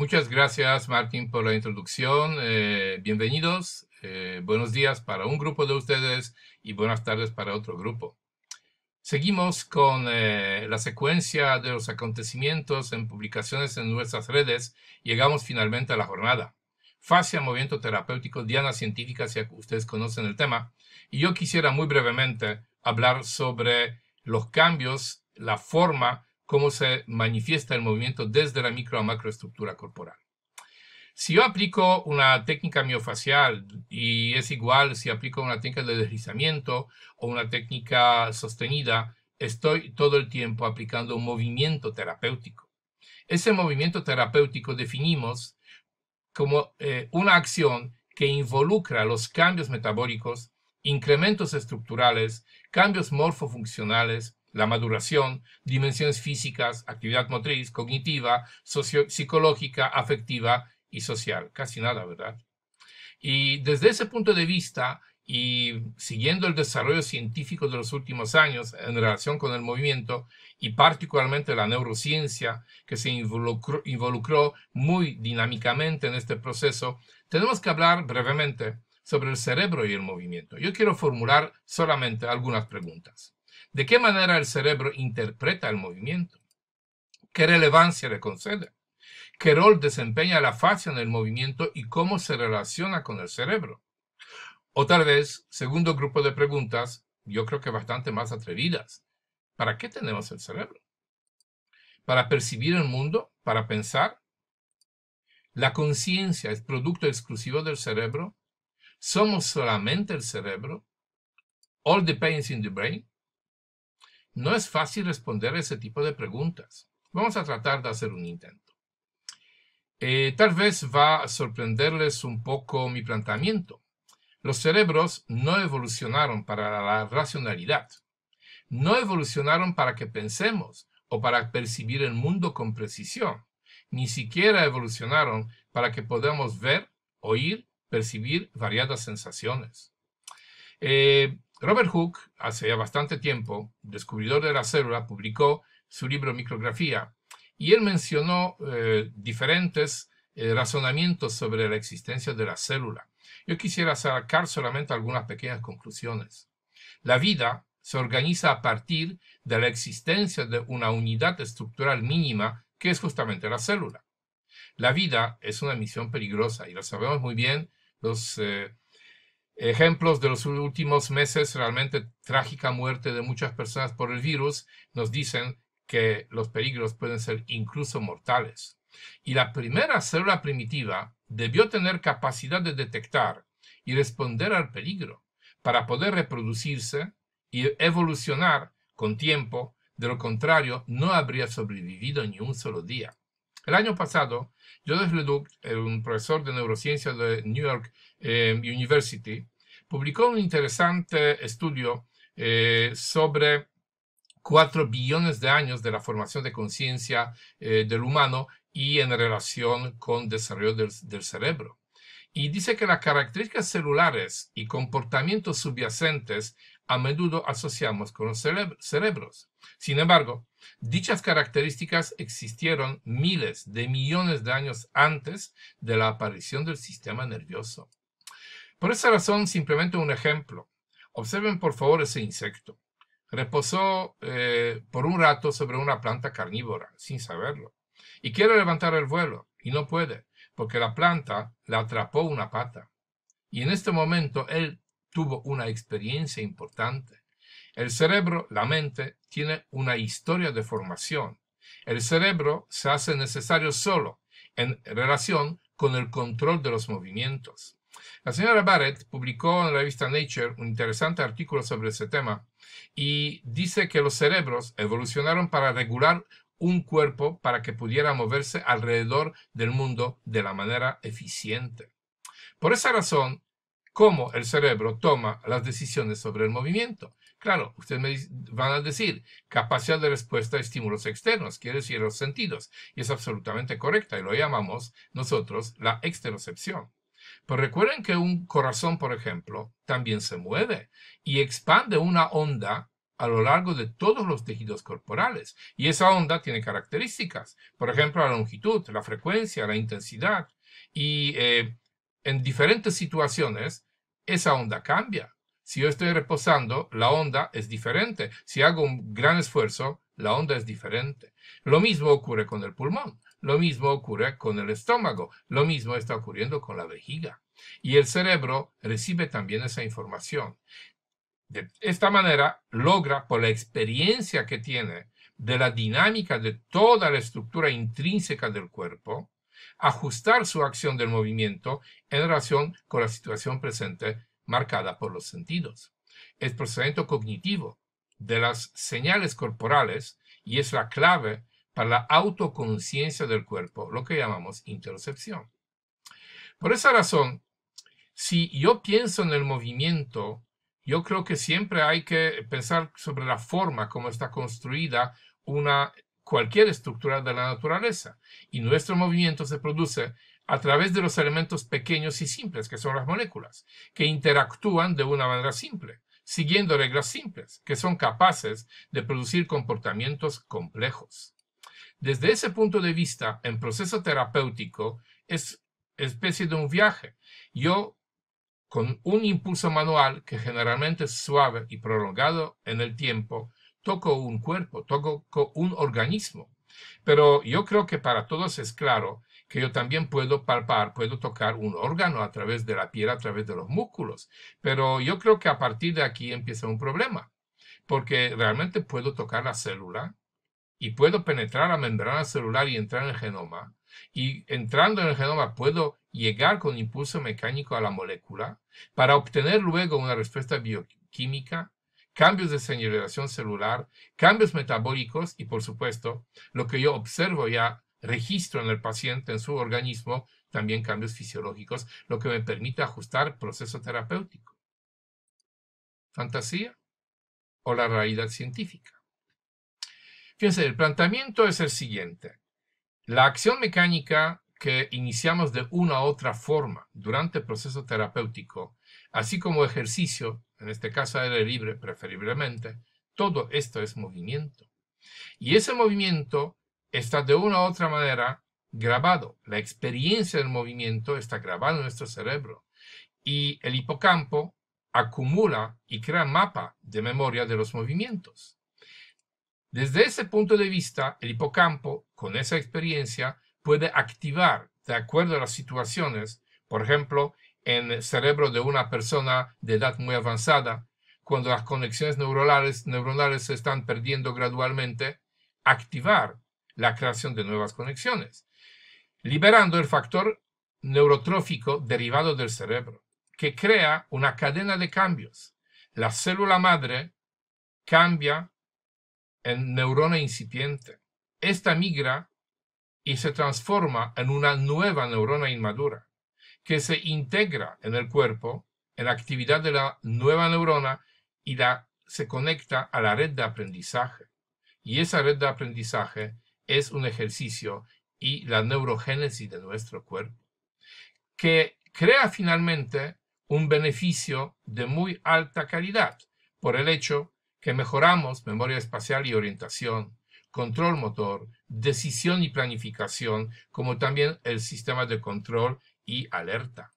Muchas gracias, Martín, por la introducción. Eh, bienvenidos. Eh, buenos días para un grupo de ustedes y buenas tardes para otro grupo. Seguimos con eh, la secuencia de los acontecimientos en publicaciones en nuestras redes. Llegamos finalmente a la jornada. Fase movimiento terapéutico, diana científica, si ustedes conocen el tema. Y yo quisiera muy brevemente hablar sobre los cambios, la forma cómo se manifiesta el movimiento desde la micro a macroestructura corporal. Si yo aplico una técnica miofacial y es igual si aplico una técnica de deslizamiento o una técnica sostenida, estoy todo el tiempo aplicando un movimiento terapéutico. Ese movimiento terapéutico definimos como eh, una acción que involucra los cambios metabólicos, incrementos estructurales, cambios morfofuncionales, la maduración, dimensiones físicas, actividad motriz, cognitiva, socio psicológica, afectiva y social. Casi nada, ¿verdad? Y desde ese punto de vista, y siguiendo el desarrollo científico de los últimos años en relación con el movimiento y particularmente la neurociencia que se involucró, involucró, muy dinámicamente en este proceso, tenemos que hablar brevemente sobre el cerebro y el movimiento. Yo quiero formular solamente algunas preguntas. ¿De qué manera el cerebro interpreta el movimiento? ¿Qué relevancia le concede? ¿Qué rol desempeña la fascia en el movimiento y cómo se relaciona con el cerebro? O tal vez, segundo grupo de preguntas, yo creo que bastante más atrevidas. ¿Para qué tenemos el cerebro? ¿Para percibir el mundo? ¿Para pensar? ¿La conciencia es producto exclusivo del cerebro? ¿Somos solamente el cerebro? ¿All depends in the brain? No es fácil responder ese tipo de preguntas. Vamos a tratar de hacer un intento. Eh, tal vez va a sorprenderles un poco mi planteamiento. Los cerebros no evolucionaron para la racionalidad. No evolucionaron para que pensemos o para percibir el mundo con precisión. Ni siquiera evolucionaron para que podamos ver, oír, percibir variadas sensaciones. Eh, Robert Hooke, hace ya bastante tiempo, descubridor de la célula, publicó su libro Micrografía y él mencionó eh, diferentes eh, razonamientos sobre la existencia de la célula. Yo quisiera sacar solamente algunas pequeñas conclusiones. La vida se organiza a partir de la existencia de una unidad estructural mínima que es justamente la célula. La vida es una misión peligrosa y lo sabemos muy bien los eh, Ejemplos de los últimos meses, realmente trágica muerte de muchas personas por el virus, nos dicen que los peligros pueden ser incluso mortales. Y la primera célula primitiva debió tener capacidad de detectar y responder al peligro para poder reproducirse y evolucionar con tiempo, de lo contrario no habría sobrevivido ni un solo día. El año pasado, Joseph Leduc, un profesor de neurociencia de New York University, publicó un interesante estudio eh, sobre cuatro billones de años de la formación de conciencia eh, del humano y en relación con desarrollo del, cerebro. Y dice que las características celulares y comportamientos subyacentes a menudo asociamos con los cerebros. Sin embargo, dichas características existieron miles de millones de años antes de la aparición del sistema nervioso. Por esa razón, simplemente un ejemplo. Observen por favor ese insecto. Reposó eh, por un rato sobre una planta carnívora, sin saberlo, y quiere levantar el vuelo, y no puede, porque la planta le atrapó una pata. Y en este momento él tuvo una experiencia importante. El cerebro, la mente, tiene una historia de formación. El cerebro se hace necesario solo en relación con el control de los movimientos. La señora Barrett publicó en la revista Nature un interesante artículo sobre ese tema y dice que los cerebros evolucionaron para regular un cuerpo para que pudiera moverse alrededor del mundo de la manera eficiente. Por esa razón, ¿cómo el cerebro toma las decisiones sobre el movimiento? Claro, ustedes me van a decir capacidad de respuesta a estímulos externos, quiere decir los sentidos, y es absolutamente correcta y lo llamamos nosotros la exterocepción. Pero pues recuerden que un corazón, por ejemplo, también se mueve y expande una onda a lo largo de todos los tejidos corporales. Y esa onda tiene características, por ejemplo, la longitud, la frecuencia, la intensidad. Y eh, en diferentes situaciones, esa onda cambia. Si yo estoy reposando, la onda es diferente. Si hago un gran esfuerzo, la onda es diferente. Lo mismo ocurre con el pulmón. Lo mismo ocurre con el estómago, lo mismo está ocurriendo con la vejiga. Y el cerebro recibe también esa información. De esta manera logra, por la experiencia que tiene de la dinámica de toda la estructura intrínseca del cuerpo, ajustar su acción del movimiento en relación con la situación presente marcada por los sentidos. Es procedimiento cognitivo de las señales corporales y es la clave para la autoconciencia del cuerpo, lo que llamamos intercepción. Por esa razón, si yo pienso en el movimiento, yo creo que siempre hay que pensar sobre la forma como está construida una cualquier estructura de la naturaleza. Y nuestro movimiento se produce a través de los elementos pequeños y simples, que son las moléculas, que interactúan de una manera simple, siguiendo reglas simples, que son capaces de producir comportamientos complejos. Desde ese punto de vista, en proceso terapéutico es especie de un viaje. Yo, con un impulso manual que generalmente es suave y prolongado en el tiempo, toco un cuerpo, toco un organismo. Pero yo creo que para todos es claro que yo también puedo palpar, puedo tocar un órgano a través de la piel, a través de los músculos. Pero yo creo que a partir de aquí empieza un problema, porque realmente puedo tocar la célula, y puedo penetrar la membrana celular y entrar en el genoma. Y entrando en el genoma puedo llegar con impulso mecánico a la molécula para obtener luego una respuesta bioquímica, cambios de señalización celular, cambios metabólicos y por supuesto lo que yo observo ya registro en el paciente, en su organismo, también cambios fisiológicos, lo que me permite ajustar proceso terapéutico. ¿Fantasía o la realidad científica? Fíjense, el planteamiento es el siguiente. La acción mecánica que iniciamos de una u otra forma durante el proceso terapéutico, así como ejercicio, en este caso aire libre preferiblemente, todo esto es movimiento. Y ese movimiento está de una u otra manera grabado. La experiencia del movimiento está grabada en nuestro cerebro. Y el hipocampo acumula y crea mapa de memoria de los movimientos. Desde ese punto de vista, el hipocampo, con esa experiencia, puede activar, de acuerdo a las situaciones, por ejemplo, en el cerebro de una persona de edad muy avanzada, cuando las conexiones neuronales, neuronales se están perdiendo gradualmente, activar la creación de nuevas conexiones, liberando el factor neurotrófico derivado del cerebro, que crea una cadena de cambios. La célula madre cambia en neurona incipiente. Esta migra y se transforma en una nueva neurona inmadura, que se integra en el cuerpo, en la actividad de la nueva neurona y la, se conecta a la red de aprendizaje. Y esa red de aprendizaje es un ejercicio y la neurogénesis de nuestro cuerpo, que crea finalmente un beneficio de muy alta calidad por el hecho que mejoramos memoria espacial y orientación, control motor, decisión y planificación, como también el sistema de control y alerta.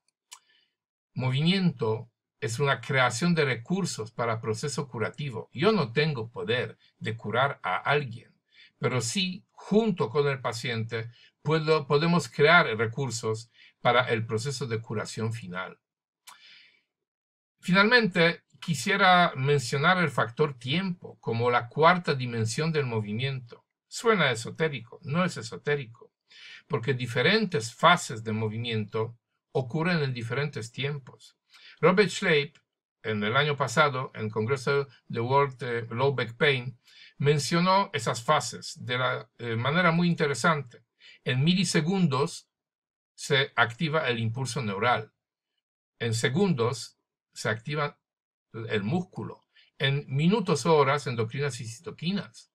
Movimiento es una creación de recursos para proceso curativo. Yo no tengo poder de curar a alguien, pero sí, junto con el paciente, puedo, podemos crear recursos para el proceso de curación final. Finalmente, quisiera mencionar el factor tiempo como la cuarta dimensión del movimiento. Suena esotérico, no es esotérico, porque diferentes fases de movimiento ocurren en diferentes tiempos. Robert Schleip, en el año pasado, en el Congreso de World eh, Low Back Pain, mencionó esas fases de la eh, manera muy interesante. En milisegundos se activa el impulso neural. En segundos se activan el músculo, en minutos, horas, endocrinas y citoquinas.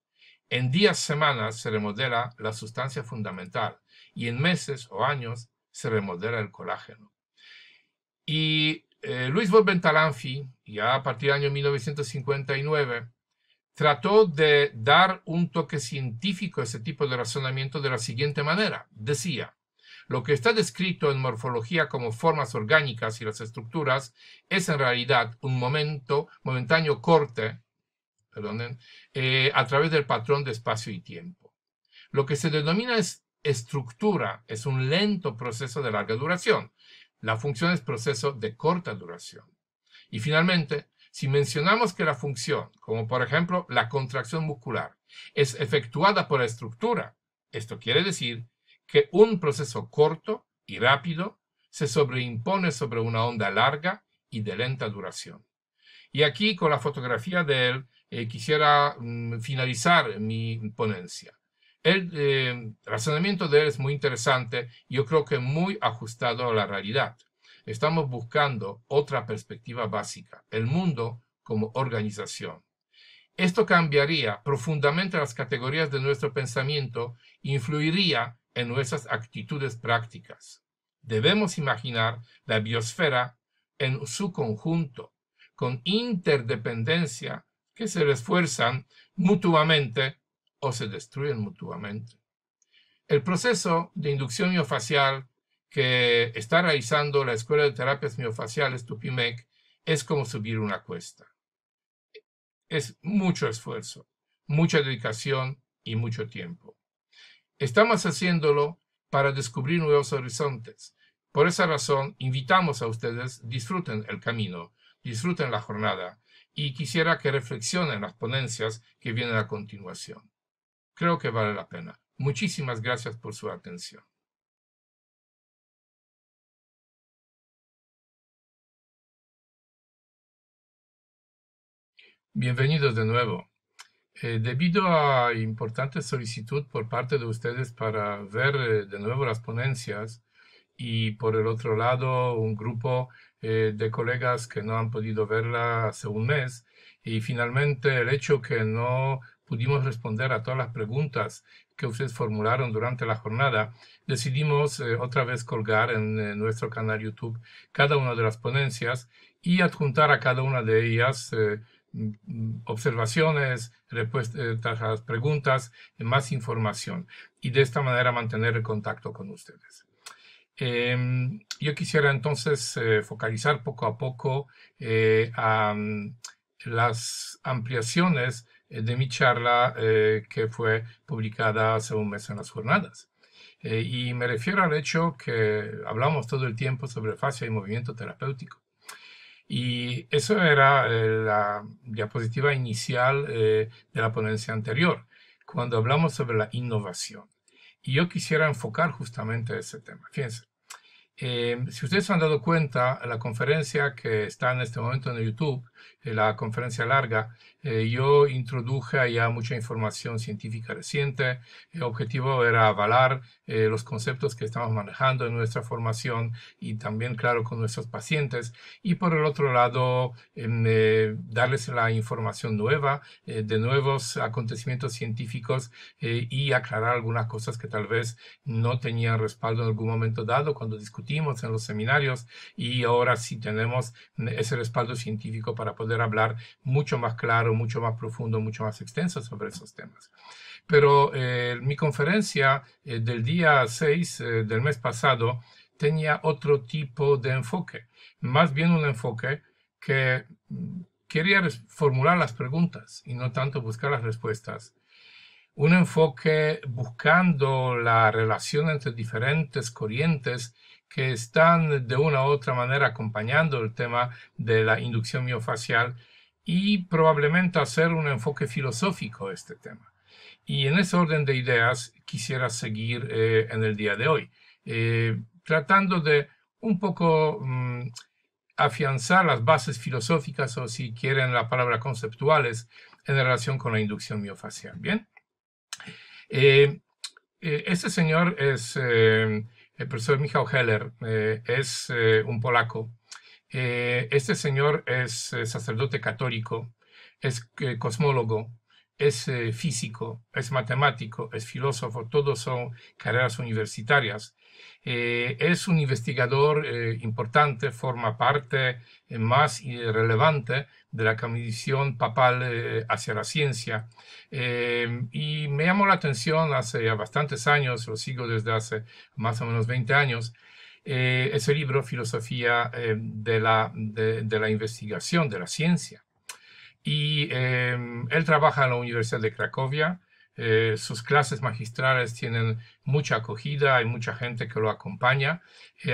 En días, semanas se remodela la sustancia fundamental y en meses o años se remodela el colágeno. Y eh, Luis Bentalanffy, ya a partir del año 1959, trató de dar un toque científico a ese tipo de razonamiento de la siguiente manera. Decía, lo que está descrito en morfología como formas orgánicas y las estructuras es en realidad un momento, momentáneo corte eh, a través del patrón de espacio y tiempo. Lo que se denomina es estructura es un lento proceso de larga duración. La función es proceso de corta duración. Y finalmente, si mencionamos que la función, como por ejemplo la contracción muscular, es efectuada por la estructura, esto quiere decir que un proceso corto y rápido se sobreimpone sobre una onda larga y de lenta duración. Y aquí con la fotografía de él eh, quisiera mm, finalizar mi ponencia. El eh, razonamiento de él es muy interesante, yo creo que muy ajustado a la realidad. Estamos buscando otra perspectiva básica, el mundo como organización. Esto cambiaría profundamente las categorías de nuestro pensamiento, influiría en nuestras actitudes prácticas. Debemos imaginar la biosfera en su conjunto, con interdependencia que se refuerzan mutuamente o se destruyen mutuamente. El proceso de inducción miofacial que está realizando la Escuela de Terapias Miofaciales Tupimec es como subir una cuesta. Es mucho esfuerzo, mucha dedicación y mucho tiempo. Estamos haciéndolo para descubrir nuevos horizontes. Por esa razón, invitamos a ustedes, disfruten el camino, disfruten la jornada y quisiera que reflexionen las ponencias que vienen a continuación. Creo que vale la pena. Muchísimas gracias por su atención. Bienvenidos de nuevo. Eh, debido a importante solicitud por parte de ustedes para ver eh, de nuevo las ponencias y por el otro lado un grupo eh, de colegas que no han podido verla hace un mes y finalmente el hecho que no pudimos responder a todas las preguntas que ustedes formularon durante la jornada, decidimos otra vez colgar en nuestro canal YouTube cada una de las ponencias y adjuntar a cada una de ellas observaciones, respuestas, eh, preguntas, más información y de esta manera mantener el contacto con ustedes. Em, yo quisiera entonces eh, focalizar poco a poco eh, mm, las ampliaciones de mi charla que fue publicada hace un mes en las jornadas. y me refiero al hecho que hablamos todo el tiempo sobre fascia y movimiento terapéutico. Y eso era eh, la diapositiva inicial eh, de la ponencia anterior, cuando hablamos sobre la innovación. Y yo quisiera enfocar justamente ese tema. Fíjense, eh, si ustedes se han dado cuenta, la conferencia que está en este momento en YouTube eh, la conferencia larga, eh, yo introduje ya mucha información científica reciente. El objetivo era avalar eh, los conceptos que estamos manejando en nuestra formación y también, claro, con nuestros pacientes. Y por el otro lado, em, darles la información nueva de nuevos acontecimientos científicos y aclarar algunas cosas que tal vez no tenían respaldo en algún momento dado cuando discutimos en los seminarios y ahora sí tenemos mm, ese respaldo científico para para poder hablar mucho más claro, mucho más profundo, mucho más extenso sobre esos temas. Pero eh, mi conferencia eh, del día 6 eh, del mes pasado tenía otro tipo de enfoque, más bien un enfoque que quería formular las preguntas y no tanto buscar las respuestas. Un enfoque buscando la relación entre diferentes corrientes que están de una u otra manera acompañando el tema de la inducción miofacial y probablemente hacer un enfoque filosófico a este tema. Y en ese orden de ideas quisiera seguir eh, en el día de hoy, eh, tratando de un poco mm, afianzar las bases filosóficas o si quieren la palabra conceptuales en relación con la inducción miofacial. Bien, eh, este señor es el profesor Michał Heller, eh, es eh, un polaco. Eh, este señor es sacerdote católico, es cosmólogo, es físico, es matemático, es filósofo, todos son carreras universitarias. es un investigador importante, forma parte más relevante de la comisión papal eh, hacia la ciencia. Em, y me llamó la atención hace bastantes años, lo sigo desde hace más o menos 20 años, eh, ese libro, Filosofía em, de la, de, la, Investigación, de la Ciencia. Y em, él trabaja en la Universidad de Cracovia. Eh, sus clases magistrales tienen mucha acogida, hay mucha gente que lo acompaña.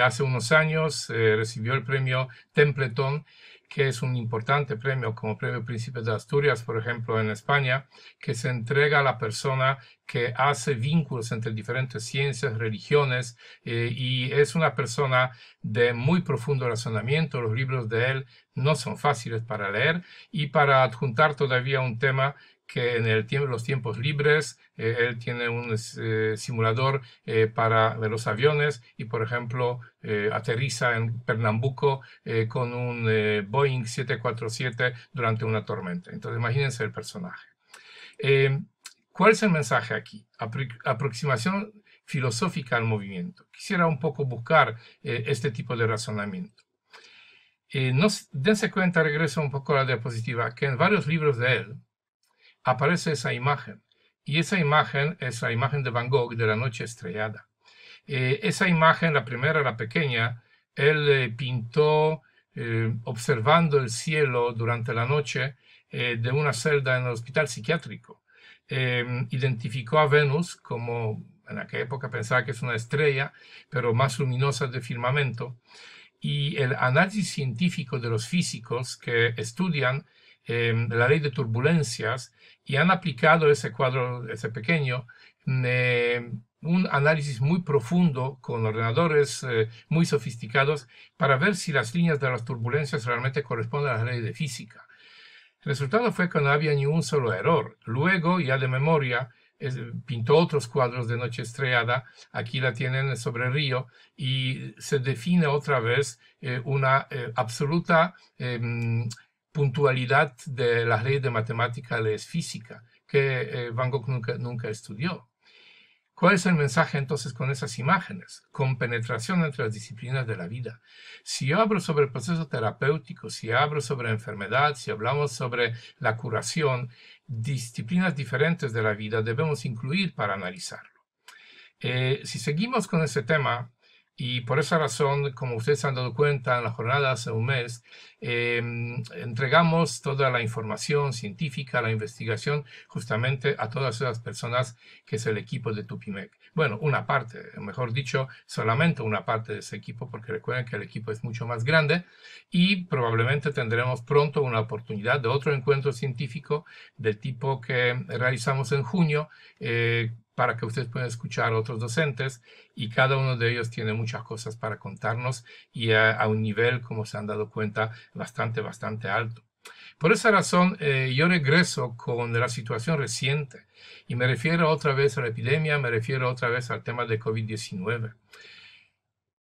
hace unos años recibió el premio Templeton que es un importante premio como Premio Príncipe de Asturias, por ejemplo, en España, que se entrega a la persona que hace vínculos entre diferentes ciencias, religiones, eh, y es una persona de muy profundo razonamiento. Los libros de él no son fáciles para leer y para adjuntar todavía un tema que en el tiempo, los tiempos libres eh, él tiene un eh, simulador eh, para de los aviones y por ejemplo aterriza en Pernambuco con un Boeing 747 durante una tormenta. Entonces imagínense el personaje. ¿Cuál es el mensaje aquí? aproximación filosófica al movimiento. Quisiera un poco buscar este tipo de razonamiento. dense cuenta, regreso un poco a la diapositiva, que en varios libros de él, aparece esa imagen. Y esa imagen es la imagen de Van Gogh de la noche estrellada. Eh, esa imagen, la primera, la pequeña, él eh, pintó eh, observando el cielo durante la noche de una celda en el hospital psiquiátrico. identificó a Venus como, en aquella época pensaba que es una estrella, pero más luminosa de firmamento. Y el análisis científico de los físicos que estudian Em, la ley de turbulencias y han aplicado ese cuadro, ese pequeño, em, un análisis muy profundo con ordenadores eh, muy sofisticados para ver si las líneas de las turbulencias realmente corresponden a las leyes de física. El resultado fue que no había ni un solo error. Luego, ya de memoria, pintó otros cuadros de Noche Estrellada, aquí la tienen sobre el río, y se define otra vez eh, una eh, absoluta em, puntualidad de las leyes de matemática leyes física, que eh, Van Gogh nunca, nunca estudió. ¿Cuál es el mensaje entonces con esas imágenes? Con penetración entre las disciplinas de la vida. Si yo hablo sobre el proceso terapéutico, si hablo sobre enfermedad, si hablamos sobre la curación, disciplinas diferentes de la vida debemos incluir para analizarlo. Eh, si seguimos con ese tema, y por esa razón, como ustedes se han dado cuenta, en las jornadas hace un mes, em, entregamos toda la información científica, la investigación, justamente a todas esas personas que es el equipo de Tupimec. Bueno, una parte, mejor dicho, solamente una parte de ese equipo, porque recuerden que el equipo es mucho más grande y probablemente tendremos pronto una oportunidad de otro encuentro científico del tipo que realizamos en junio, eh, para que ustedes puedan escuchar a otros docentes y cada uno de ellos tiene muchas cosas para contarnos y a, un nivel, como se han dado cuenta, bastante, bastante alto. Por esa razón, eh, yo regreso con la situación reciente y me refiero otra vez a la epidemia, me refiero otra vez al tema de COVID-19.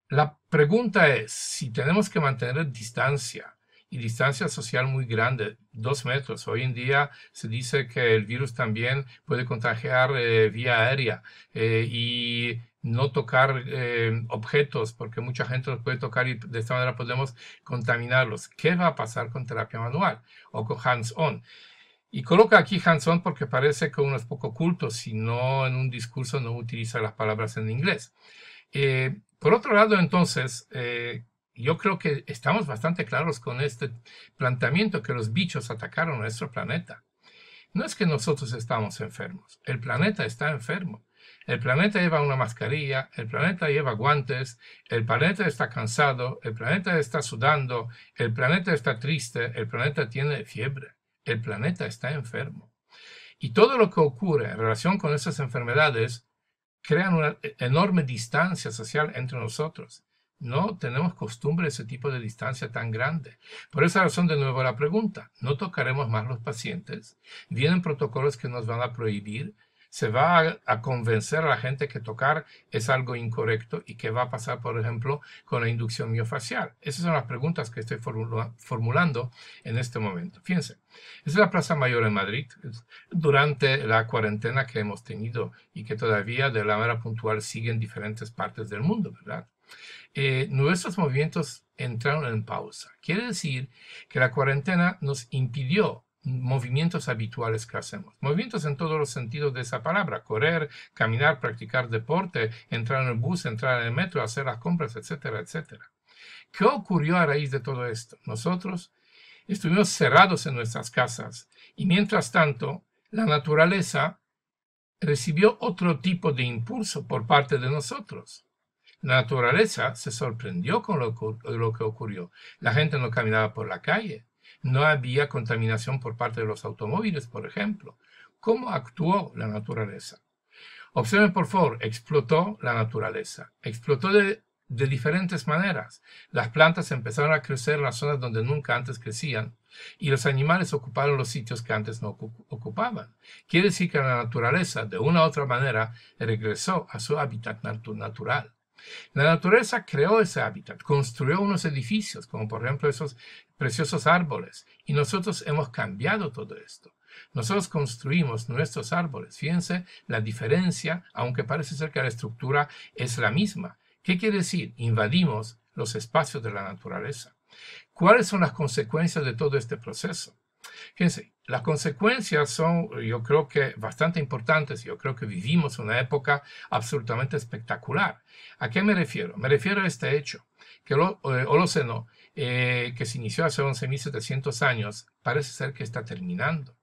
La pregunta es si tenemos que mantener distancia y distancia social muy grande, dos metros. Hoy en día se dice que el virus también puede contagiar eh, vía aérea eh, y no tocar eh, objetos, porque mucha gente los puede tocar y de esta manera podemos contaminarlos. ¿Qué va a pasar con terapia manual o con hands-on? Y coloca aquí hands-on porque parece que uno es poco culto, si no en un discurso no utiliza las palabras en inglés. por otro lado, entonces, yo creo que estamos bastante claros con este planteamiento que los bichos atacaron nuestro planeta. No es que nosotros estamos enfermos, el planeta está enfermo. El planeta lleva una mascarilla, el planeta lleva guantes, el planeta está cansado, el planeta está sudando, el planeta está triste, el planeta tiene fiebre, el planeta está enfermo. Y todo lo que ocurre en relación con esas enfermedades crean una enorme distancia social entre nosotros. No tenemos costumbre de ese tipo de distancia tan grande. Por esa razón, de nuevo la pregunta, no tocaremos más los pacientes. Vienen protocolos que nos van a prohibir. Se va a, convencer a la gente que tocar es algo incorrecto y que va a pasar, por ejemplo, con la inducción miofacial. Esas son las preguntas que estoy formulando en este momento. Fíjense, es la Plaza Mayor en Madrid. Durante la cuarentena que hemos tenido y que todavía de la manera puntual siguen diferentes partes del mundo, ¿verdad? Eh, nuestros movimientos entraron en pausa. Quiere decir que la cuarentena nos impidió movimientos habituales que hacemos. Movimientos en todos los sentidos de esa palabra. Correr, caminar, practicar deporte, entrar en el bus, entrar en el metro, hacer las compras, etcétera, etcétera. ¿Qué ocurrió a raíz de todo esto? Nosotros estuvimos cerrados en nuestras casas y mientras tanto la naturaleza recibió otro tipo de impulso por parte de nosotros. La naturaleza se sorprendió con lo, que ocurrió. La gente no caminaba por la calle. No había contaminación por parte de los automóviles, por ejemplo. ¿Cómo actuó la naturaleza? Observen, por favor, explotó la naturaleza. Explotó de, de diferentes maneras. Las plantas empezaron a crecer en las zonas donde nunca antes crecían y los animales ocuparon los sitios que antes no ocupaban. Quiere decir que la naturaleza, de una u otra manera, regresó a su hábitat natural. La naturaleza creó ese hábitat, construyó unos edificios, como por ejemplo esos preciosos árboles, y nosotros hemos cambiado todo esto. Nosotros construimos nuestros árboles. Fíjense la diferencia, aunque parece ser que la estructura es la misma. ¿Qué quiere decir? Invadimos los espacios de la naturaleza. ¿Cuáles son las consecuencias de todo este proceso? Fíjense, las consecuencias son, yo creo que, bastante importantes. Yo creo que vivimos una época absolutamente espectacular. ¿A qué me refiero? Me refiero a este hecho, que el eh, Holoceno, eh, que se inició hace 11.700 años, parece ser que está terminando.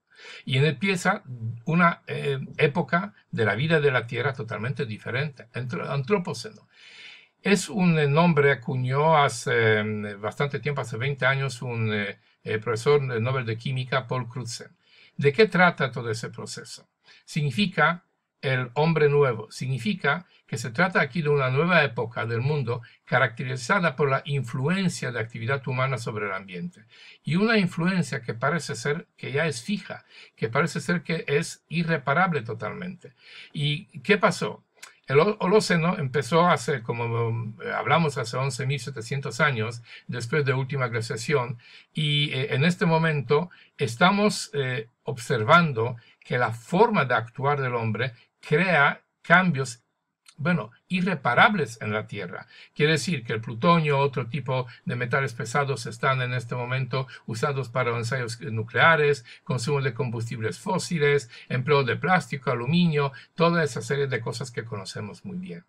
Y empieza una eh, época de la vida de la Tierra totalmente diferente, antropoceno. Es un nombre que acuñó hace mm, bastante tiempo, hace 20 años, un el profesor Nobel de Química Paul Crutzen. ¿De qué trata todo ese proceso? Significa el hombre nuevo, significa que se trata aquí de una nueva época del mundo caracterizada por la influencia de actividad humana sobre el ambiente. Y una influencia que parece ser que ya es fija, que parece ser que es irreparable totalmente. ¿Y qué pasó? El Holoceno empezó hace, como eh, hablamos, hace 11.700 años, después de última glaciación, y eh, en este momento estamos eh, observando que la forma de actuar del hombre crea cambios bueno, irreparables en la Tierra. Quiere decir que el plutonio, otro tipo de metales pesados están en este momento usados para ensayos nucleares, consumo de combustibles fósiles, empleo de plástico, aluminio, toda esa serie de cosas que conocemos muy bien.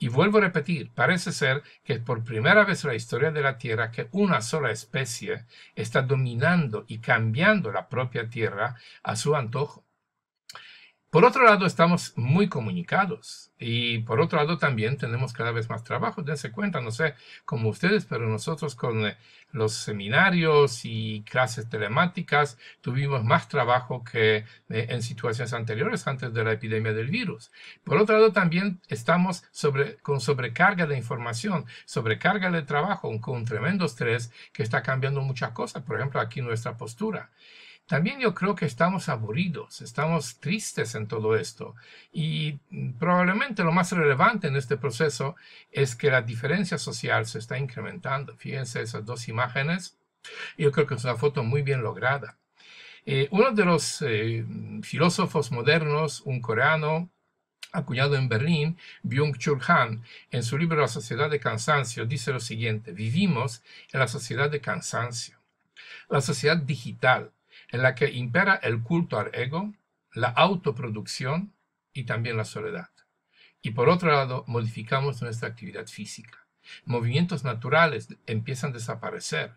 Y vuelvo a repetir, parece ser que por primera vez en la historia de la Tierra que una sola especie está dominando y cambiando la propia Tierra a su antojo. Por otro lado, estamos muy comunicados y por otro lado también tenemos cada vez más trabajo. Dense cuenta, no sé, como ustedes, pero nosotros con eh, los seminarios y clases telemáticas tuvimos más trabajo que eh, en situaciones anteriores antes de la epidemia del virus. Por otro lado, también estamos sobre, con sobrecarga de información, sobrecarga de trabajo, con un tremendo estrés que está cambiando muchas cosas. Por ejemplo, aquí nuestra postura. También yo creo que estamos aburridos, estamos tristes en todo esto. Y probablemente lo más relevante en este proceso es que la diferencia social se está incrementando. Fíjense esas dos imágenes. Yo creo que es una foto muy bien lograda. Eh, uno de los eh, filósofos modernos, un coreano, acuñado en Berlín, Byung-Chul Han, en su libro La sociedad de cansancio, dice lo siguiente, vivimos en la sociedad de cansancio, la sociedad digital, en la que impera el culto al ego, la autoproducción y también la soledad. Y por otro lado, modificamos nuestra actividad física. Movimientos naturales empiezan a desaparecer.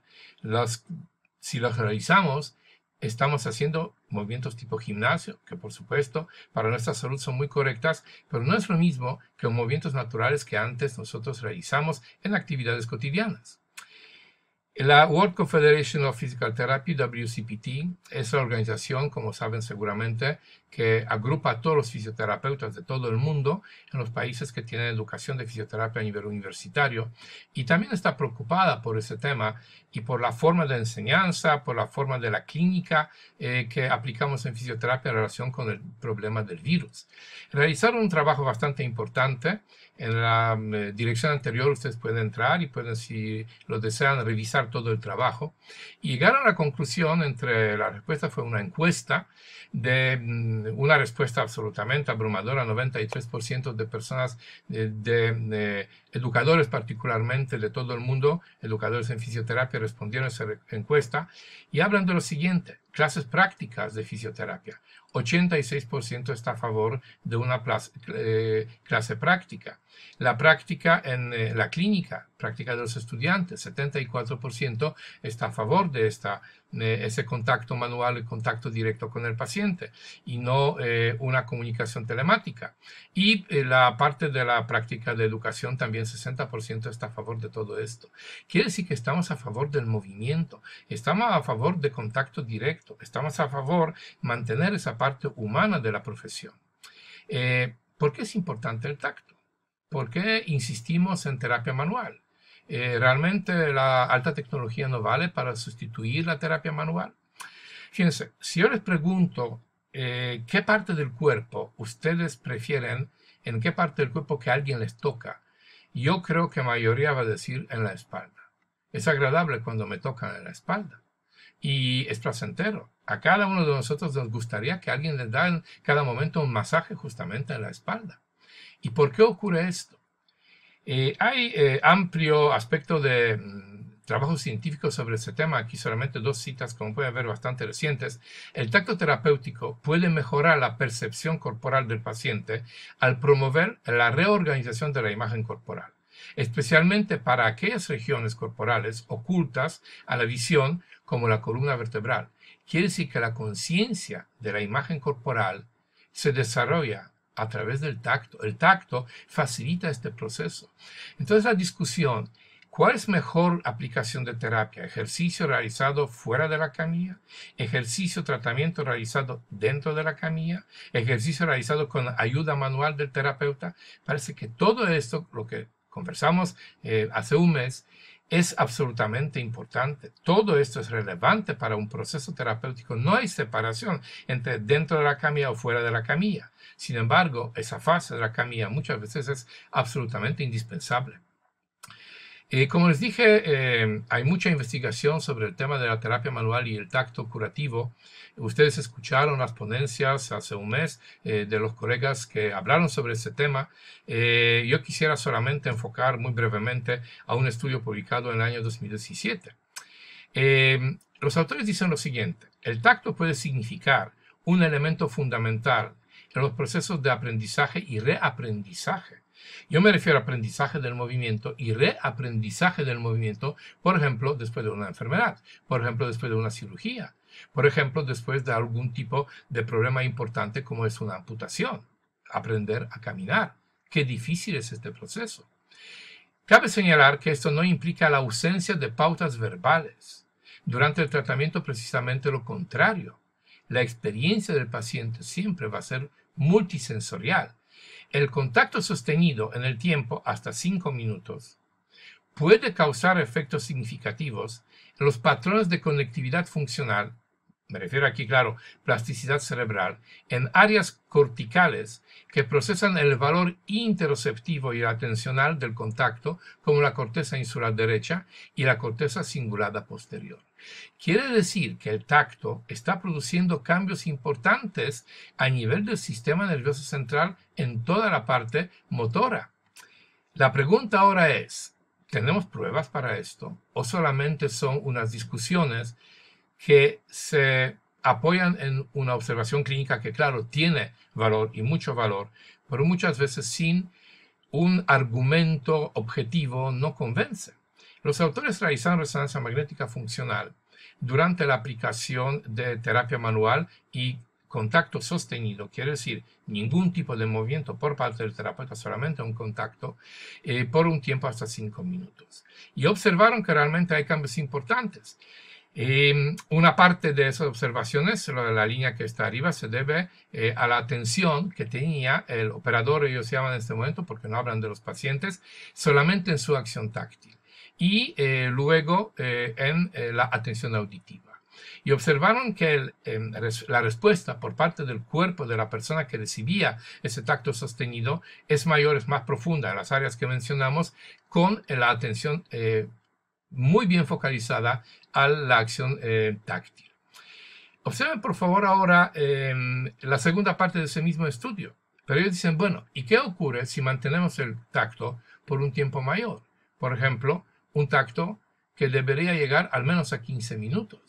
si los realizamos, estamos haciendo movimientos tipo gimnasio, que por supuesto para nuestra salud son muy correctas, pero no es lo mismo que movimientos naturales que antes nosotros realizamos en actividades cotidianas. La World Confederation of Physical Therapy, WCPT, es la organización, como saben seguramente, que agrupa a todos los fisioterapeutas de todo el mundo en los países que tienen educación de fisioterapia a nivel universitario. Y también está preocupada por ese tema y por la forma de enseñanza, por la forma de la clínica eh, que aplicamos en fisioterapia en relación con el problema del virus. Realizaron un trabajo bastante importante en la eh, dirección anterior ustedes pueden entrar y pueden, si lo desean, revisar todo el trabajo. Y llegar a la conclusión entre la respuesta fue una encuesta de mm, una respuesta absolutamente abrumadora, 93% de personas, de, de, educadores particularmente de todo el mundo, educadores en fisioterapia respondieron a esa encuesta y hablan de lo siguiente. Clases prácticas de fisioterapia. 86% está a favor de una eh, clase práctica. La práctica en eh, la clínica, práctica de los estudiantes. 74% está a favor de esta eh, ese contacto manual, el contacto directo con el paciente y no eh, una comunicación telemática. Y eh, la parte de la práctica de educación también 60% está a favor de todo esto. Quiere decir que estamos a favor del movimiento, estamos a favor de contacto directo, estamos a favor mantener esa parte humana de la profesión. ¿Por qué es importante el tacto? ¿Por qué insistimos en terapia manual? Eh, ¿Realmente la alta tecnología no vale para sustituir la terapia manual? Fíjense, si yo les pregunto eh, qué parte del cuerpo ustedes prefieren, en qué parte del cuerpo que alguien les toca, yo creo que la mayoría va a decir en la espalda. Es agradable cuando me tocan en la espalda y es placentero. A cada uno de nosotros nos gustaría que alguien le da en cada momento un masaje justamente en la espalda. ¿Y por qué ocurre esto? Eh, hay eh, amplio aspecto de mm, trabajo científico sobre este tema. Aquí solamente dos citas, como pueden ver, bastante recientes. El tacto terapéutico puede mejorar la percepción corporal del paciente al promover la reorganización de la imagen corporal, especialmente para aquellas regiones corporales ocultas a la visión, como la columna vertebral. Quiere decir que la conciencia de la imagen corporal se desarrolla a través del tacto. El tacto facilita este proceso. Entonces la discusión, ¿cuál es mejor aplicación de terapia? ¿Ejercicio realizado fuera de la camilla? ¿Ejercicio, tratamiento realizado dentro de la camilla? ¿Ejercicio realizado con ayuda manual del terapeuta? Parece que todo esto, lo que conversamos eh, hace un mes, es absolutamente importante. Todo esto es relevante para un proceso terapéutico. No hay separación entre dentro de la camilla o fuera de la camilla. Sin embargo, esa fase de la camilla muchas veces es absolutamente indispensable como les dije, eh, hay mucha investigación sobre el tema de la terapia manual y el tacto curativo. Ustedes escucharon las ponencias hace un mes eh, de los colegas que hablaron sobre ese tema. Eh, yo quisiera solamente enfocar muy brevemente a un estudio publicado en el año 2017. los autores dicen lo siguiente, el tacto puede significar un elemento fundamental en los procesos de aprendizaje y reaprendizaje yo me refiero a aprendizaje del movimiento y reaprendizaje del movimiento, por ejemplo, después de una enfermedad, por ejemplo, después de una cirugía, por ejemplo, después de algún tipo de problema importante como es una amputación, aprender a caminar. Qué difícil es este proceso. Cabe señalar que esto no implica la ausencia de pautas verbales. Durante el tratamiento precisamente lo contrario. La experiencia del paciente siempre va a ser multisensorial, el contacto sostenido en el tiempo hasta 5 minutos puede causar efectos significativos en los patrones de conectividad funcional, me refiero aquí, claro, plasticidad cerebral, en áreas corticales que procesan el valor interoceptivo y atencional del contacto, como la corteza insular derecha y la corteza cingulada posterior. Quiere decir que el tacto está produciendo cambios importantes a nivel del sistema nervioso central en toda la parte motora. La pregunta ahora es, ¿tenemos pruebas para esto? ¿O solamente son unas discusiones que se apoyan en una observación clínica que, claro, tiene valor y mucho valor, pero muchas veces sin un argumento objetivo no convence? Los autores realizaron resonancia magnética funcional durante la aplicación de terapia manual y contacto sostenido, quiere decir ningún tipo de movimiento por parte del terapeuta, solamente un contacto, eh, por un tiempo hasta cinco minutos. Y observaron que realmente hay cambios importantes. Em, una parte de esas observaciones, la línea que está arriba, se debe eh, a la atención que tenía el operador, ellos se llaman en este momento porque no hablan de los pacientes, solamente en su acción táctil y eh, luego eh, en eh, la atención auditiva. Y observaron que la respuesta por parte del cuerpo de la persona que recibía ese tacto sostenido es mayor, es más profunda en las áreas que mencionamos, con la atención muy bien focalizada a la acción táctil. Observen por favor ahora em, la segunda parte de ese mismo estudio. Pero ellos dicen, bueno, ¿y qué ocurre si mantenemos el tacto por un tiempo mayor? Por ejemplo, un tacto que debería llegar al menos a 15 minutos.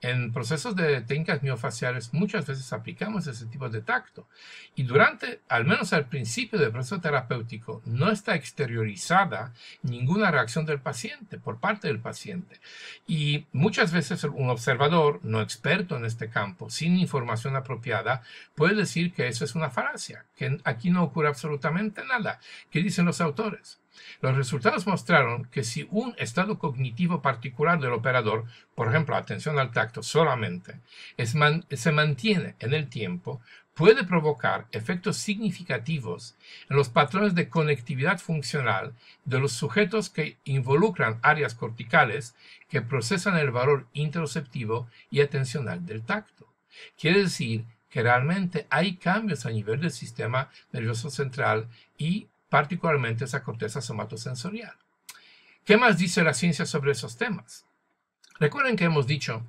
En procesos de técnicas miofaciales muchas veces aplicamos ese tipo de tacto y durante, al menos al principio del proceso terapéutico, no está exteriorizada ninguna reacción del paciente, por parte del paciente. Y muchas veces un observador no experto en este campo, sin información apropiada, puede decir que eso es una falacia, que aquí no ocurre absolutamente nada. ¿Qué dicen los autores? Los resultados mostraron que si un estado cognitivo particular del operador, por ejemplo atención al tacto solamente, se mantiene en el tiempo, puede provocar efectos significativos en los patrones de conectividad funcional de los sujetos que involucran áreas corticales que procesan el valor interoceptivo y atencional del tacto. Quiere decir que realmente hay cambios a nivel del sistema nervioso central y particularmente esa corteza somatosensorial. ¿Qué más dice la ciencia sobre esos temas? Recuerden que hemos dicho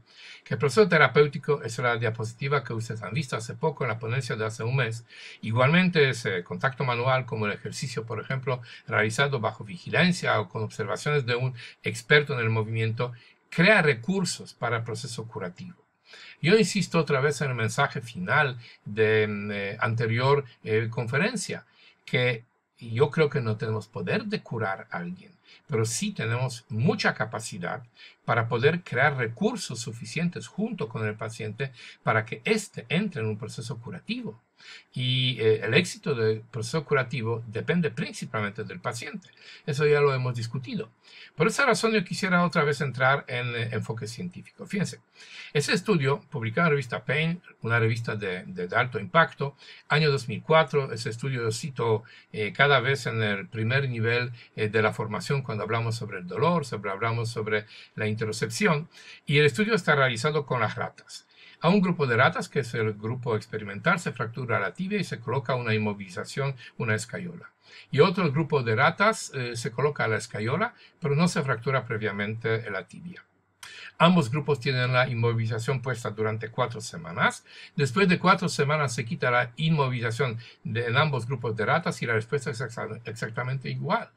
que el proceso terapéutico es la diapositiva que ustedes han visto hace poco en la ponencia de hace un mes. Igualmente ese contacto manual como el ejercicio, por ejemplo, realizado bajo vigilancia o con observaciones de un experto en el movimiento, crea recursos para el proceso curativo. Yo insisto otra vez en el mensaje final de eh, anterior eh, conferencia, que yo creo que no tenemos poder de curar a alguien, pero sí tenemos mucha capacidad para poder crear recursos suficientes junto con el paciente para que éste entre en un proceso curativo. Y eh, el éxito del proceso curativo depende principalmente del paciente. Eso ya lo hemos discutido. Por esa razón yo quisiera otra vez entrar en eh, enfoque científico. Fíjense, ese estudio publicado en la revista Pain, una revista de, alto impacto, año 2004, ese estudio lo cito eh, cada vez en el primer nivel de la formación cuando hablamos sobre el dolor, sobre, hablamos sobre la interocepción, y el estudio está realizado con las ratas. A un grupo de ratas, que es el grupo experimental, se fractura la tibia y se coloca una inmovilización, una escayola. Y otro grupo de ratas eh, se coloca la escayola, pero no se fractura previamente la tibia. Ambos grupos tienen la inmovilización puesta durante cuatro semanas. Después de cuatro semanas se quita la inmovilización de, en ambos grupos de ratas y la respuesta es exactamente igual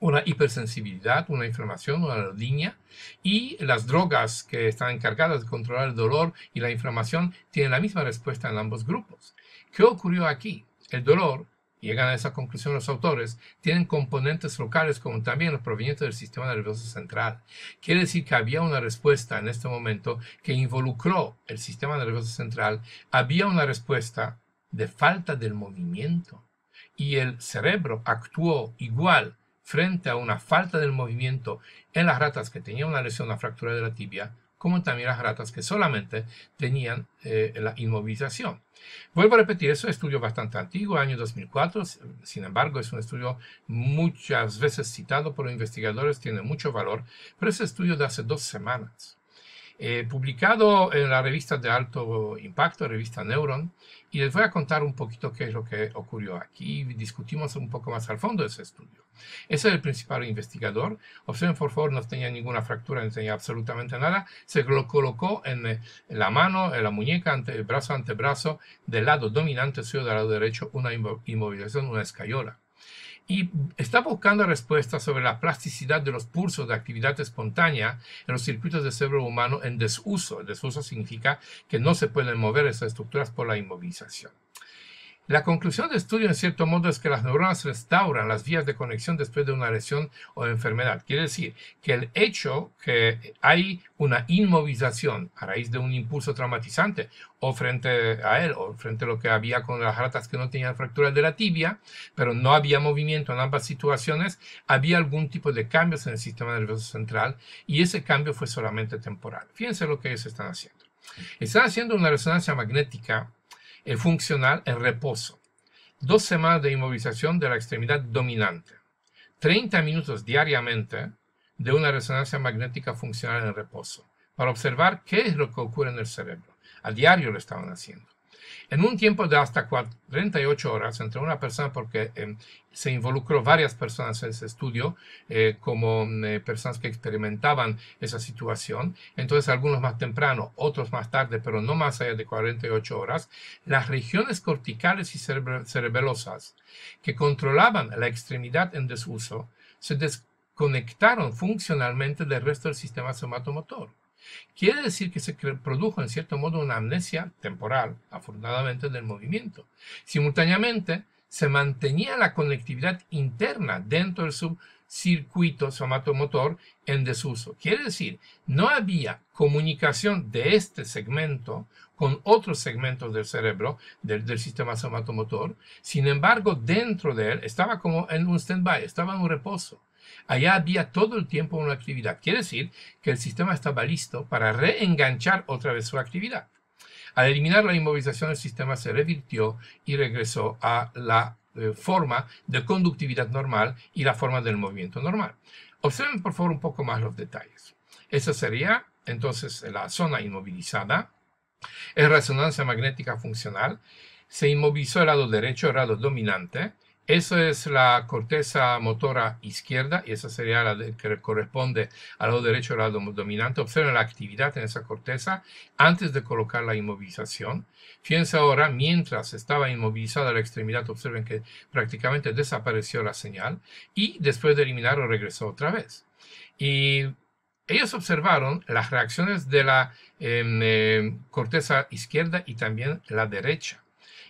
una hipersensibilidad, una inflamación, una alergia y las drogas que están encargadas de controlar el dolor y la inflamación tienen la misma respuesta en ambos grupos. ¿Qué ocurrió aquí? El dolor, llegan a esa conclusión los autores, tienen componentes locales como también los provenientes del sistema nervioso central. Quiere decir que había una respuesta en este momento que involucró el sistema nervioso central, había una respuesta de falta del movimiento y el cerebro actuó igual frente a una falta del movimiento en las ratas que tenían una lesión, una fractura de la tibia, como también las ratas que solamente tenían eh, la inmovilización. Vuelvo a repetir, es un estudio bastante antiguo, año 2004, sin embargo es un estudio muchas veces citado por los investigadores, tiene mucho valor, pero es un estudio de hace dos semanas. Eh, publicado en la revista de alto impacto, revista Neuron, y les voy a contar un poquito qué es lo que ocurrió aquí. Discutimos un poco más al fondo de ese estudio. Ese es el principal investigador. Observen, por favor, no tenía ninguna fractura, no tenía absolutamente nada. Se lo colocó en eh, la mano, en la muñeca, ante, brazo ante brazo, del lado dominante suyo, del lado derecho, una inmovilización, una escayola y está buscando respuestas sobre la plasticidad de los pulsos de actividad espontánea en los circuitos del cerebro humano en desuso. El desuso significa que no se pueden mover esas estructuras por la inmovilización. La conclusión de estudio, en cierto modo, es que las neuronas restauran las vías de conexión después de una lesión o enfermedad. Quiere decir que el hecho que hay una inmovilización a raíz de un impulso traumatizante o frente a él o frente a lo que había con las ratas que no tenían fractura de la tibia, pero no había movimiento en ambas situaciones, había algún tipo de cambios en el sistema nervioso central y ese cambio fue solamente temporal. Fíjense lo que ellos están haciendo. Están haciendo una resonancia magnética eh, funcional en reposo, dos semanas de inmovilización de la extremidad dominante, 30 minutos diariamente de una resonancia magnética funcional en reposo, para observar qué es lo que ocurre en el cerebro. A diario lo estaban haciendo en un tiempo de hasta 48 horas entre una persona, porque em, se involucró varias personas en ese estudio eh, como mm, eh, personas que experimentaban esa situación. Entonces, algunos más temprano, otros más tarde, pero no más allá de 48 horas, las regiones corticales y cerebelosas que controlaban la extremidad en desuso se desconectaron funcionalmente del resto del sistema somatomotor. Quiere decir que se produjo en cierto modo una amnesia temporal, afortunadamente, del movimiento. Simultáneamente, se mantenía la conectividad interna dentro del subcircuito somatomotor en desuso. Quiere decir, no había comunicación de este segmento con otros segmentos del cerebro, del, sistema somatomotor. Sin embargo, dentro de él estaba como en un stand-by, estaba en un reposo. Allá había todo el tiempo una actividad. Quiere decir que el sistema estaba listo para reenganchar otra vez su actividad. Al eliminar la inmovilización, el sistema se revirtió y regresó a la eh, forma de conductividad normal y la forma del movimiento normal. Observen por favor un poco más los detalles. Esa sería entonces la zona inmovilizada. Es resonancia magnética funcional. Se inmovilizó el lado derecho, el lado dominante. Esa es la corteza motora izquierda y esa sería la que corresponde al lado derecho al lado dominante. Observen la actividad en esa corteza antes de colocar la inmovilización. Fíjense ahora, mientras estaba inmovilizada la extremidad, observen que prácticamente desapareció la señal y después de eliminarlo regresó otra vez. Y ellos observaron las reacciones de la em, eh, corteza izquierda y también la derecha.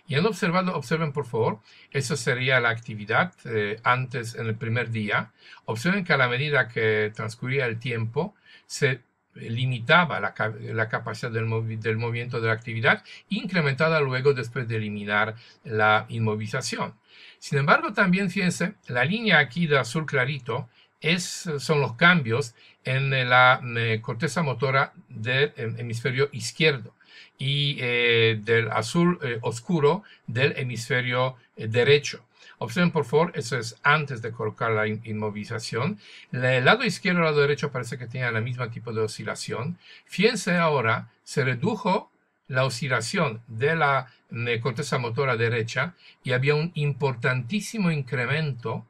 Y han observado, observen por favor, eso sería la actividad eh, antes en el primer día. Observen que a la medida que transcurría el tiempo, se eh, limitaba la, capacidad del, del, movimiento de la actividad, incrementada luego después de eliminar la inmovilización. Sin embargo, también fíjense, la línea aquí de azul clarito es, son los cambios en la eh, corteza motora del em, hemisferio izquierdo y eh, del azul eh, oscuro del hemisferio eh, derecho. Observen, por favor, eso es antes de colocar la inmovilización. El lado izquierdo y el lado derecho parece que tenían el mismo tipo de oscilación. Fíjense ahora, se redujo la oscilación de la mm, corteza motora derecha y había un importantísimo incremento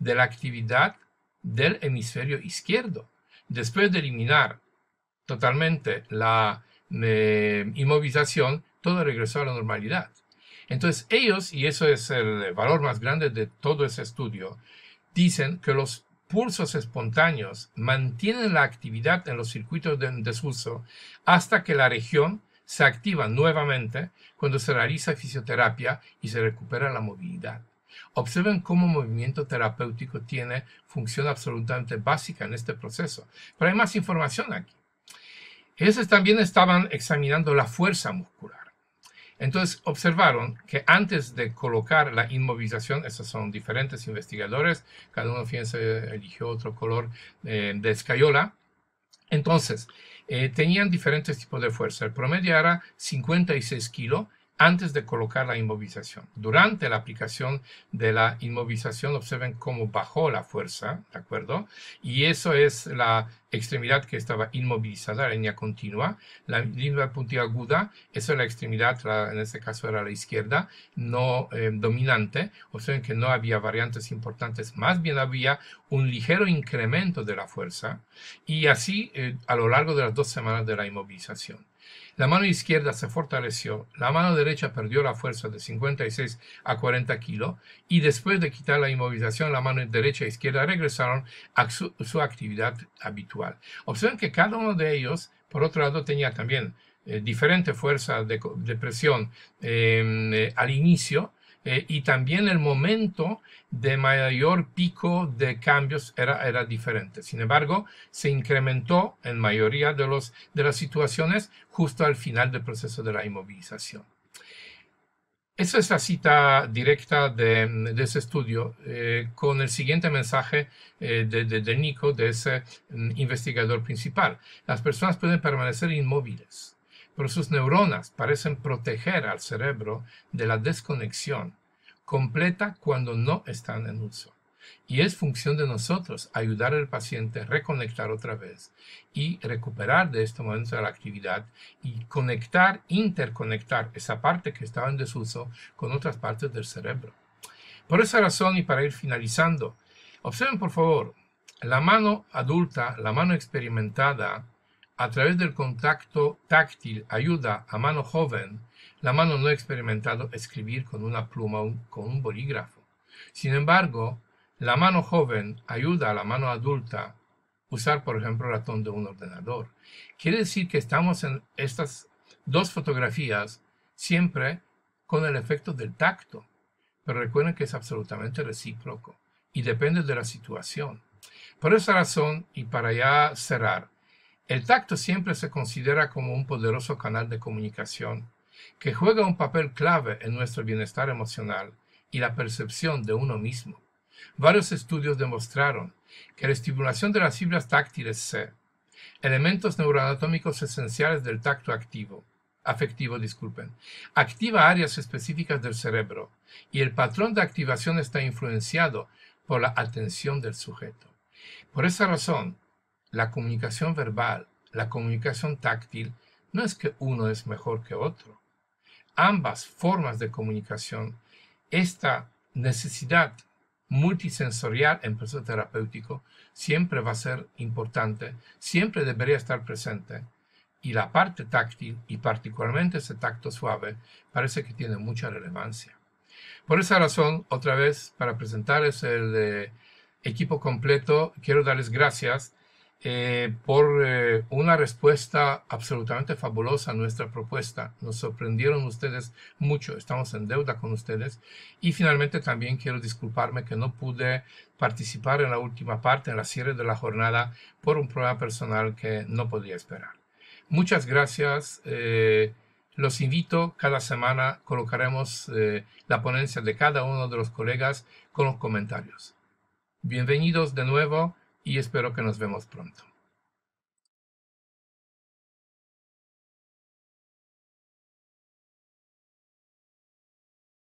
de la actividad del hemisferio izquierdo. Después de eliminar totalmente la eh, inmovilización, todo regresó a la normalidad. Entonces ellos, y eso es el valor más grande de todo ese estudio, dicen que los pulsos espontáneos mantienen la actividad en los circuitos de desuso hasta que la región se activa nuevamente cuando se realiza fisioterapia y se recupera la movilidad. Observen cómo movimiento terapéutico tiene función absolutamente básica en este proceso. Pero hay más información aquí. Ellos también estaban examinando la fuerza muscular. Entonces observaron que antes de colocar la inmovilización, esos son diferentes investigadores, cada uno fíjense, eligió otro color eh, de escayola. Entonces, eh, tenían diferentes tipos de fuerza. El promedio era 56 kilos antes de colocar la inmovilización. Durante la aplicación de la inmovilización observen cómo bajó la fuerza, ¿de acuerdo? Y eso es la extremidad que estaba inmovilizada, la línea continua. La línea puntiaguda, eso es la extremidad, en este caso era la izquierda, no eh, dominante. Observen que no había variantes importantes, más bien había un ligero incremento de la fuerza y así eh, a lo largo de las dos semanas de la inmovilización. La mano izquierda se fortaleció, la mano derecha perdió la fuerza de 56 a 40 kilos y después de quitar la inmovilización, la mano derecha e izquierda regresaron a su, actividad habitual. Observen que cada uno de ellos, por otro lado, tenía también eh, diferente fuerza de, presión eh, al inicio eh, y también el momento de mayor pico de cambios era, diferente. Sin embargo, se incrementó en mayoría de, los, las situaciones justo al final del proceso de la inmovilización. Esa es la cita directa de, ese estudio, eh, con el siguiente mensaje eh, de, Nico, de ese mm, investigador principal. Las personas pueden permanecer inmóviles, pero sus neuronas parecen proteger al cerebro de la desconexión completa cuando no están en uso. Y es función de nosotros ayudar al paciente a reconectar otra vez y recuperar de este momento de la actividad y conectar, interconectar esa parte que estaba en desuso con otras partes del cerebro. Por esa razón y para ir finalizando, observen por favor, la mano adulta, la mano experimentada, a través del contacto táctil ayuda a mano joven, la mano no experimentado, escribir con una pluma o con un bolígrafo. Sin embargo, la mano joven ayuda a la mano adulta usar, por ejemplo, el ratón de un ordenador. Quiere decir que estamos en estas dos fotografías siempre con el efecto del tacto, pero recuerden que es absolutamente recíproco y depende de la situación. Por esa razón, y para ya cerrar, el tacto siempre se considera como un poderoso canal de comunicación que juega un papel clave en nuestro bienestar emocional y la percepción de uno mismo. Varios estudios demostraron que la estimulación de las fibras táctiles C, elementos neuroanatómicos esenciales del tacto activo, afectivo, disculpen, activa áreas específicas del cerebro y el patrón de activación está influenciado por la atención del sujeto. Por esa razón, la comunicación verbal, la comunicación táctil, no es que uno es mejor que otro. Ambas formas de comunicación, esta necesidad multisensorial en proceso terapéutico siempre va a ser importante, siempre debería estar presente. Y la parte táctil, y particularmente ese tacto suave, parece que tiene mucha relevancia. Por esa razón, otra vez, para presentarles el equipo completo, quiero darles gracias eh, por eh, una respuesta absolutamente fabulosa a nuestra propuesta. Nos sorprendieron ustedes mucho, estamos en deuda con ustedes. Y finalmente también quiero disculparme que no pude participar en la última parte, en la cierre de la jornada, por un problema personal que no podía esperar. Muchas gracias. Eh, los invito, cada semana colocaremos la ponencia de cada uno de los colegas con los comentarios. Bienvenidos de nuevo y espero que nos vemos pronto.